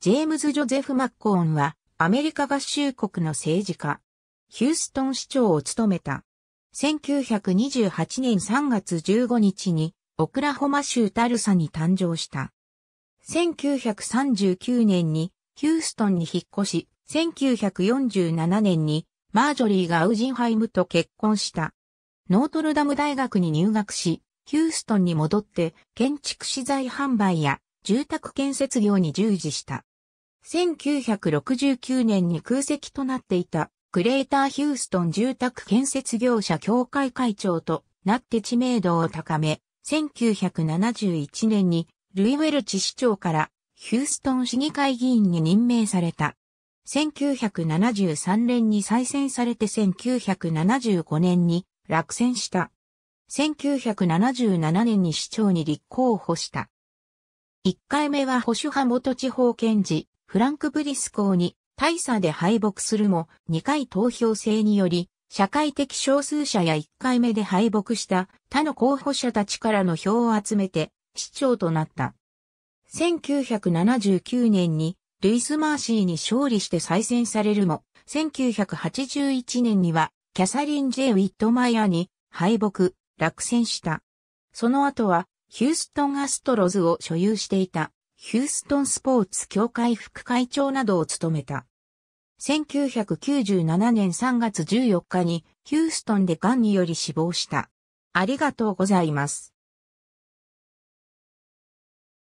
ジェームズ・ジョゼフ・マッコーンは、アメリカ合衆国の政治家、ヒューストン市長を務めた。1928年3月15日に、オクラホマ州タルサに誕生した。1939年に、ヒューストンに引っ越し、1947年に、マージョリーがウジンハイムと結婚した。ノートルダム大学に入学し、ヒューストンに戻って建築資材販売や住宅建設業に従事した。1969年に空席となっていたクレーターヒューストン住宅建設業者協会会長となって知名度を高め、1971年にルイ・ウェルチ市長からヒューストン市議会議員に任命された。1973年に再選されて1975年に落選した。1977年に市長に立候補した。1回目は保守派元地方検事、フランク・ブリスコーに大差で敗北するも、2回投票制により、社会的少数者や1回目で敗北した他の候補者たちからの票を集めて、市長となった。1979年に、ルイス・マーシーに勝利して再選されるも、1981年には、キャサリン・ジェイ・ウィットマイアに敗北、落選した。その後は、ヒューストン・アストロズを所有していたヒューストンスポーツ協会副会長などを務めた。1997年3月14日にヒューストンで癌により死亡した。ありがとうございます。